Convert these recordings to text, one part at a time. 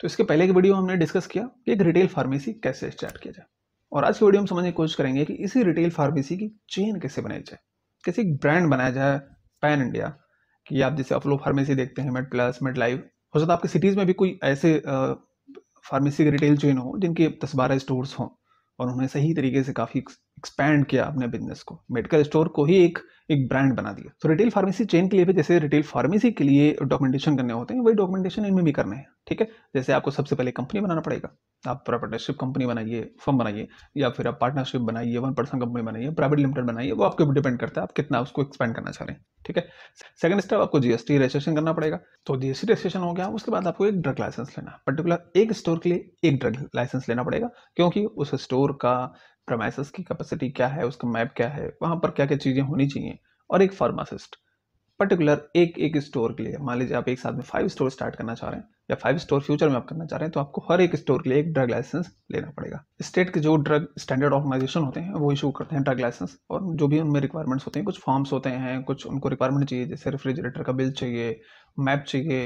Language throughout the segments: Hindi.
तो इसके पहले की वीडियो हमने डिस्कस किया कि एक रिटेल फार्मेसी कैसे स्टार्ट किया जाए और आज की वीडियो हम समझने की कोशिश करेंगे कि इसी रिटेल फार्मेसी की चेन कैसे बनाई जाए कैसे एक ब्रांड बनाया जाए पैन इंडिया कि आप जैसे अपलो फार्मेसी देखते हैं मेड प्लस मेड लाइव हो सकता है आपकी सिटीज़ में भी कोई ऐसे फार्मेसी के रिटेल चेन हो जिनके दस बारह स्टोर्स हों और उन्हें सही तरीके से काफ़ी एक्सपैंड किया अपने बिजनेस को मेडिकल स्टोर को ही एक एक ब्रांड बना दिया तो रिटेल फार्मेसी चेन के लिए भी जैसे रिटेल फार्मेसी के लिए डॉक्यूमेंटेशन करने होते हैं वही डॉक्यूमेंटेशन इनमें भी करने हैं ठीक है जैसे आपको सबसे पहले कंपनी बनाना पड़ेगा आप पार्टनरशिप कंपनी बनाइए फर्म बनाइए या फिर आप पार्टनरशिप बनाइए वन पर्सन कंपनी बनाइए प्राइवेट लिमिटेड बनाइए वो आपके ऊपर डिपेंड करता है आप कितना उसको एक्सपेंड करना चाह रहे हैं ठीक है सेकंड स्टेप आपको जीएसटी रजिस्ट्रेशन करना पड़ेगा तो जीएसटी रजिस्ट्रेशन हो गया उसके बाद आपको एक ड्रग लाइसेंस लेना पर्टिकुलर एक स्टोर के लिए एक ड्रग लाइसेंस लेना पड़ेगा क्योंकि उस स्टोर का प्रमाइसिस की कैपेसिटी क्या है उसका मैप क्या है वहाँ पर क्या क्या चीज़ें होनी चाहिए और एक फार्मासिस्ट पर्टिकुलर एक एक स्टोर के लिए मान लीजिए आप एक साथ में फाइव स्टोर स्टार्ट करना चाह रहे हैं या फाइव स्टोर फ्यूचर में आप करना चाह रहे हैं तो आपको हर एक स्टोर के लिए एक ड्रग लाइसेंस लेना पड़ेगा स्टेट के जो ड्रग स्टैंडर्ड ऑर्गेनाइजेशन होते हैं वो इशू करते हैं ड्रग लाइसेंस और जो भी उनमें रिक्वायरमेंट्स होते हैं कुछ फॉर्म्स होते हैं कुछ उनको रिक्वायरमेंट चाहिए जैसे रेफ्रिजरेटर का बिल चाहिए मैप चाहिए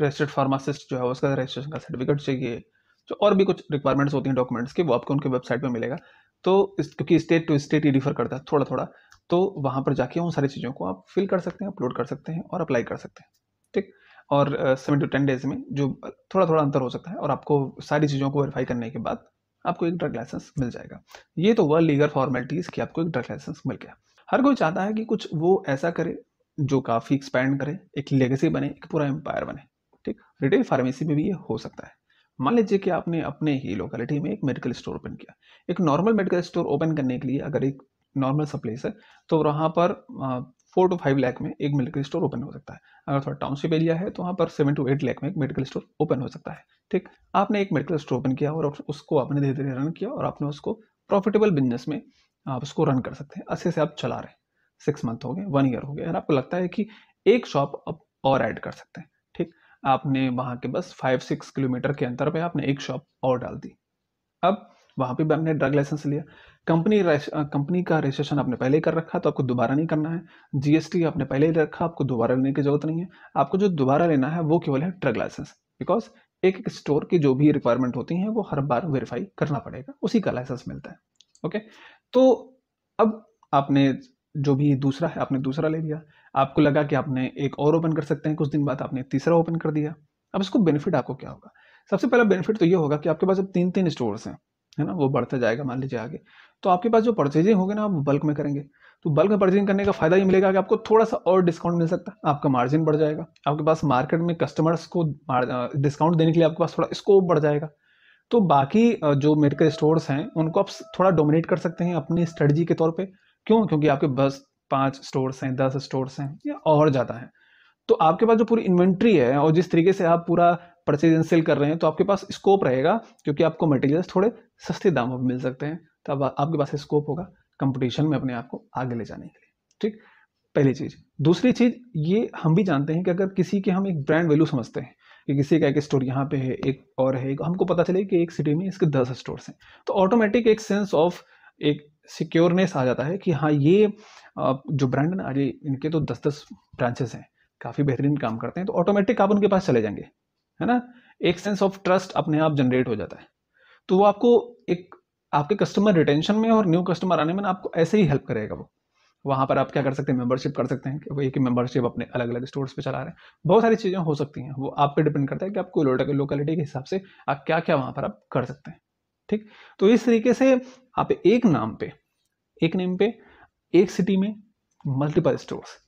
रजिस्टर्ड फार्मासिस्ट जो है उसका रजिस्ट्रेशन का सर्टिफिकेट चाहिए जो और भी कुछ रिक्वायरमेंट्स होती हैं डॉक्यूमेंट्स की वो आपको उनके वेबसाइट पर मिलेगा तो इस क्योंकि स्टेट टू स्टेट ये डिफर करता है थोड़ा थोड़ा तो वहाँ पर जाके उन सारी चीज़ों को आप फिल कर सकते हैं अपलोड कर सकते हैं और अप्लाई कर सकते हैं ठीक और सेवन टू टेन डेज में जो थोड़ा थोड़ा अंतर हो सकता है और आपको सारी चीज़ों को वेरीफाई करने के बाद आपको एक ड्रग लाइसेंस मिल जाएगा ये तो वह लीगल फॉर्मेलिटीज़ की आपको एक ड्रग लाइसेंस मिल गया हर कोई चाहता है कि कुछ वो ऐसा करे जो काफ़ी एक्सपैंड करे एक लेगेसी बने एक पूरा एम्पायर बने ठीक रिटेल फार्मेसी में भी ये हो सकता है मान लीजिए कि आपने अपने ही लोकेलिटी में एक मेडिकल स्टोर ओपन किया एक नॉर्मल मेडिकल स्टोर ओपन करने के लिए अगर एक नॉर्मल सा प्लेस है तो वहाँ पर फोर टू फाइव लैख में एक मेडिकल स्टोर ओपन हो सकता है अगर थोड़ा टाउनशिप एरिया है तो वहाँ पर सेवन टू एट लैख में एक मेडिकल स्टोर ओपन हो सकता है ठीक आपने एक मेडिकल स्टोर ओपन किया और उसको आपने धीरे धीरे रन किया और आपने उसको प्रॉफिटेबल बिजनेस में आप उसको रन कर सकते हैं अच्छे से आप चला रहे हैं सिक्स मंथ हो गए वन ईयर हो गए और आपको लगता है कि एक शॉप आप और ऐड कर सकते हैं आपने वहाँ के बस फाइव सिक्स किलोमीटर के अंतर पे आपने एक शॉप और डाल दी अब वहाँ पे भी आपने ड्रग लाइसेंस लिया कंपनी कंपनी का रजिस्ट्रेशन आपने पहले ही कर रखा तो आपको दोबारा नहीं करना है जीएसटी आपने पहले ही रखा आपको दोबारा लेने की जरूरत नहीं है आपको जो दोबारा लेना है वो केवल है ड्रग लाइसेंस बिकॉज एक एक स्टोर की जो भी रिक्वायरमेंट होती है वो हर बार वेरीफाई करना पड़ेगा उसी का लाइसेंस मिलता है ओके तो अब आपने जो भी दूसरा है आपने दूसरा ले लिया आपको लगा कि आपने एक और ओपन कर सकते हैं कुछ दिन बाद आपने तीसरा ओपन कर दिया अब इसको बेनिफिट आपको क्या होगा सबसे पहला बेनिफिट तो ये होगा कि आपके पास अब तीन तीन स्टोर्स हैं है ना वो बढ़ता जाएगा मान लीजिए आगे तो आपके पास जो परचेजिंग होगी ना आप बल्क में करेंगे तो बल्क में परचेजिंग करने का फायदा ये मिलेगा कि आपको थोड़ा सा और डिस्काउंट मिल सकता है आपका मार्जिन बढ़ जाएगा आपके पास मार्केट में कस्टमर्स को डिस्काउंट देने के लिए आपके पास थोड़ा स्कोप बढ़ जाएगा तो बाकी जो मेडिकल स्टोर्स हैं उनको आप थोड़ा डोमिनेट कर सकते हैं अपनी स्ट्रेटजी के तौर पर क्यों क्योंकि आपके पास पाँच स्टोर्स हैं दस स्टोर्स हैं या और ज़्यादा हैं तो आपके पास जो पूरी इन्वेंट्री है और जिस तरीके से आप पूरा परचेज एंड सेल कर रहे हैं तो आपके पास स्कोप रहेगा क्योंकि आपको मटेरियल्स थोड़े सस्ते दामों पर मिल सकते हैं तो अब आपके पास स्कोप होगा कंपटीशन में अपने आप को आगे ले जाने के लिए ठीक पहली चीज़ दूसरी चीज़ ये हम भी जानते हैं कि अगर किसी के हम एक ब्रांड वैल्यू समझते हैं कि किसी का एक स्टोर यहाँ पे है एक और है हमको पता चले कि एक सिटी में इसके दस स्टोर्स हैं तो ऑटोमेटिक एक सेंस ऑफ एक सिक्योरनेस आ जाता है कि हाँ ये जो ब्रांड है ना अरे इनके तो दस दस ब्रांचेस हैं काफ़ी बेहतरीन काम करते हैं तो ऑटोमेटिक आप उनके पास चले जाएंगे है ना एक सेंस ऑफ ट्रस्ट अपने आप जनरेट हो जाता है तो वो आपको एक आपके कस्टमर रिटेंशन में और न्यू कस्टमर आने में आपको ऐसे ही हेल्प करेगा वो वहाँ पर आप क्या कर सकते हैं मेंबरशिप कर सकते हैं कि एक कि मेंबरशिप अपने अलग अलग स्टोर्स पे चला रहे हैं बहुत सारी चीज़ें हो सकती हैं वो आप पे डिपेंड करता है कि आपको लोकलिटी के हिसाब से आप क्या क्या वहाँ पर आप कर सकते हैं ठीक तो इस तरीके से आप एक नाम पे एक नेम पे एक सिटी में मल्टीपल स्टोर्स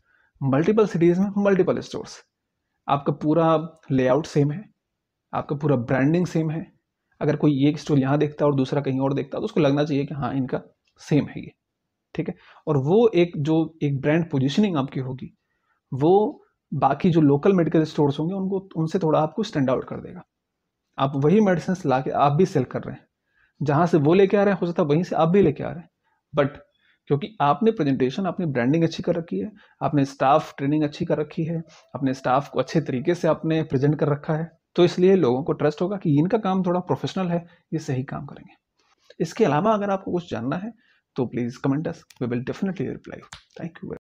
मल्टीपल सिटीज़ में मल्टीपल स्टोर्स आपका पूरा लेआउट सेम है आपका पूरा ब्रांडिंग सेम है अगर कोई एक स्टोर यहाँ देखता है और दूसरा कहीं और देखता है तो उसको लगना चाहिए कि हाँ इनका सेम है ये ठीक है और वो एक जो एक ब्रांड पोजिशनिंग आपकी होगी वो बाकी जो लोकल मेडिकल स्टोर्स होंगे उनको उनसे थोड़ा आपको स्टैंड आउट कर देगा आप वही मेडिसिन ला के आप भी सेल कर रहे हैं जहाँ से वो लेके आ रहे हैं हो सकता है वहीं से आप भी लेके आ रहे हैं बट क्योंकि आपने प्रेजेंटेशन आपने ब्रांडिंग अच्छी कर रखी है आपने स्टाफ ट्रेनिंग अच्छी कर रखी है अपने स्टाफ को अच्छे तरीके से आपने प्रेजेंट कर रखा है तो इसलिए लोगों को ट्रस्ट होगा कि इनका काम थोड़ा प्रोफेशनल है ये सही काम करेंगे इसके अलावा अगर आपको कुछ जानना है तो please comment us we will definitely reply thank you